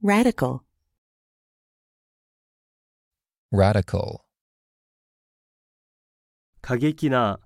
Radical. Radical. 過激な